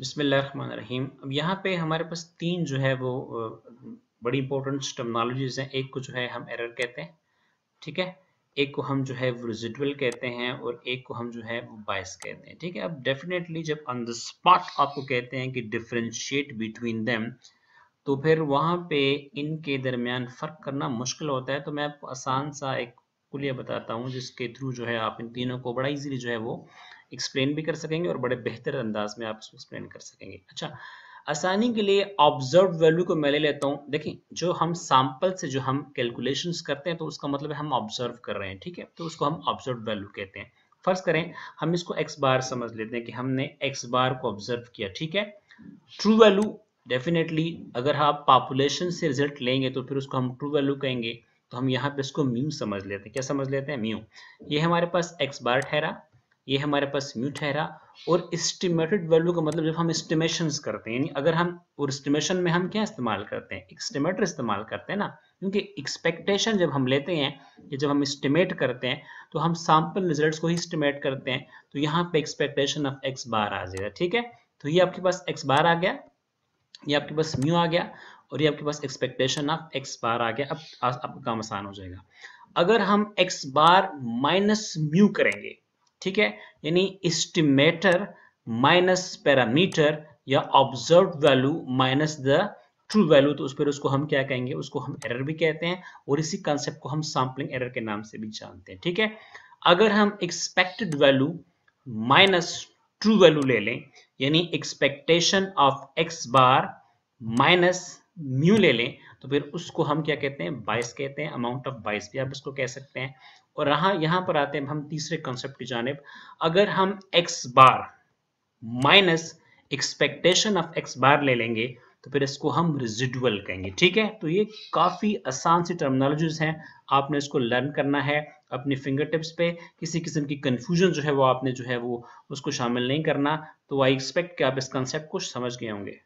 बसमिल्ल रहीम अब यहाँ पे हमारे पास तीन जो है वो बड़ी इंपॉर्टेंट टर्मनोलॉजीज हैं एक को जो है हम एरर कहते हैं ठीक है एक को हम जो है वो कहते हैं और एक को हम जो है वो बायस कहते हैं ठीक है अब डेफिनेटली जब ऑन द स्पॉट आपको कहते हैं कि डिफ्रेंशिएट बिटवीन देम तो फिर वहाँ पे इनके दरमियान फ़र्क करना मुश्किल होता है तो मैं आपको आसान सा एक लिए बताता हूँ जिसके थ्रू जो है आप इन तीनों को बड़ा इजीली जो है वो एक्सप्लेन भी कर सकेंगे और बड़े बेहतर अंदाज में आप इसको एक्सप्लेन कर सकेंगे अच्छा आसानी के लिए ऑब्जर्व वैल्यू को मैं ले लेता हूँ देखिए जो हम सैंपल से जो हम कैलकुलेशन करते हैं तो उसका मतलब है हम ऑब्जर्व कर रहे हैं ठीक है तो उसको हम ऑब्जर्व वैल्यू कहते हैं फर्स्ट करें हम इसको एक्स बार समझ लेते हैं कि हमने एक्स बार को ऑब्जर्व किया ठीक है ट्रू वैल्यू डेफिनेटली अगर आप हाँ पॉपुलेशन से रिजल्ट लेंगे तो फिर उसको हम ट्रू वैल्यू कहेंगे तो हम यहाँ पे इसको म्यू समझ लेते हैं क्या समझ लेते हैं म्यू ये हमारे पास एक्स बार ठहरा ये हमारे पास म्यू ठहरा और इस्टीमेटेड वैल्यू का मतलब जब हम इस्टीमेशन करते हैं यानी अगर हम और इस्टीमेशन में हम क्या इस्तेमाल करते हैं एक्सटिमेटर इस्तेमाल करते हैं ना क्योंकि एक्सपेक्टेशन जब हम लेते हैं या जब हम इस्टीमेट करते हैं तो हम सैम्पल रिजल्ट्स को ही इस्टीमेट करते हैं तो यहाँ पे एक्सपेक्टेशन ऑफ एक्स बार आ जाएगा ठीक है तो ये आपके पास एक्स बार आ गया ये आपके पास म्यू आ गया और ये आपके पास एक्सपेक्टेशन ऑफ एक्स बार आ गया अब आपका काम आसान हो जाएगा अगर हम एक्स बार माइनस म्यू करेंगे ठीक है यानी एस्टिमेटर माइनस पैरामीटर या observe value minus the true value तो उस पर उसको हम क्या कहेंगे उसको हम एरर भी कहते हैं और इसी कंसेप्ट को हम सैम्पलिंग एरर के नाम से भी जानते हैं ठीक है अगर हम expected value minus true value ले लें यानी expectation of X bar minus mu ले लें तो फिर उसको हम क्या कहते हैं बाइस कहते हैं अमाउंट ऑफ बाइस भी आप इसको कह सकते हैं और रहा यहां पर आते हैं हम तीसरे कॉन्सेप्ट की जानब अगर हम X bar minus expectation of X bar ले लेंगे तो फिर इसको हम रिजिडुअल कहेंगे ठीक है तो ये काफ़ी आसान सी टर्मिनोलॉजीज हैं आपने इसको लर्न करना है अपनी फिंगर टिप्स पे किसी किस्म की कन्फ्यूजन जो है वो आपने जो है वो उसको शामिल नहीं करना तो आई एक्सपेक्ट कि आप इस कंसेप्ट को समझ गए होंगे